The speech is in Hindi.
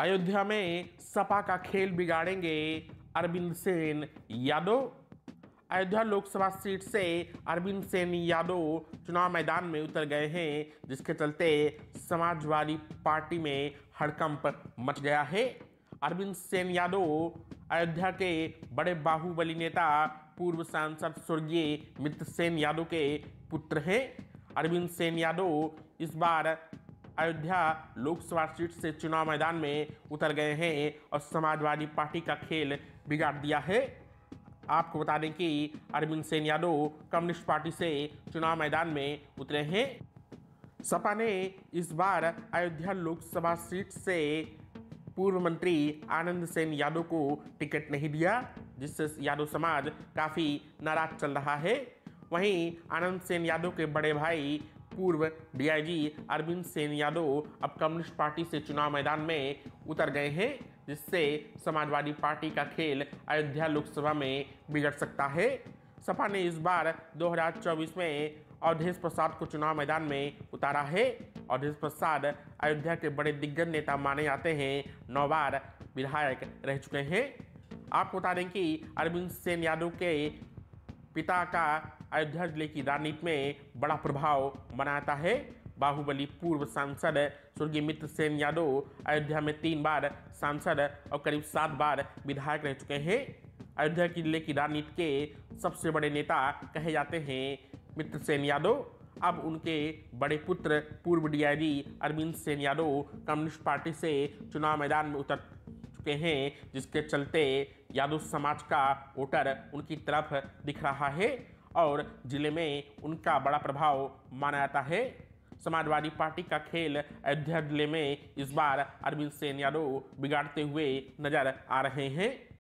अयोध्या में सपा का खेल बिगाड़ेंगे अरविंद सेन यादव अयोध्या लोकसभा सीट से अरविंद सेन यादव चुनाव मैदान में उतर गए हैं जिसके चलते समाजवादी पार्टी में हड़कंप मच गया है अरविंद सेन यादव अयोध्या के बड़े बाहुबली नेता पूर्व सांसद स्वर्गीय मित्र सेन यादव के पुत्र हैं अरविंद सेन यादव इस बार अयोध्या लोकसभा सीट से चुनाव मैदान में उतर गए हैं और समाजवादी पार्टी का खेल बिगाड़ दिया है आपको बता दें कि अरविंद सेन यादव कम्युनिस्ट पार्टी से चुनाव मैदान में उतरे हैं सपा ने इस बार अयोध्या लोकसभा सीट से पूर्व मंत्री आनंद सेन यादव को टिकट नहीं दिया जिससे यादव समाज काफ़ी नाराज चल रहा है वहीं आनंद सेन यादव के बड़े भाई पूर्व डीआईजी अरविंद सेन यादव अब कम्युनिस्ट पार्टी से चुनाव मैदान में उतर गए हैं जिससे समाजवादी पार्टी का खेल अयोध्या लोकसभा में बिगड़ सकता है सपा ने इस बार 2024 में अवधेश प्रसाद को चुनाव मैदान में उतारा है अवधेश प्रसाद अयोध्या के बड़े दिग्गज नेता माने जाते हैं नौ बार विधायक रह चुके हैं आपको बता दें कि अरविंद सेन यादव के पिता का अयोध्या जिले की राजनीति में बड़ा प्रभाव बनाता है बाहुबली पूर्व सांसद स्वर्गीय मित्र सेन यादव अयोध्या में तीन बार सांसद और करीब सात बार विधायक रह चुके हैं अयोध्या के जिले की राजनीति के सबसे बड़े नेता कहे जाते हैं मित्र सेन यादव अब उनके बड़े पुत्र पूर्व DIG Arvind Sen Yadav communist party से चुनाव मैदान में उतर चुके हैं जिसके चलते यादव समाज का वोटर उनकी तरफ दिख रहा है और जिले में उनका बड़ा प्रभाव माना जाता है समाजवादी पार्टी का खेल अयोध्या जिले में इस बार अरविंद सेन यादव बिगाड़ते हुए नजर आ रहे हैं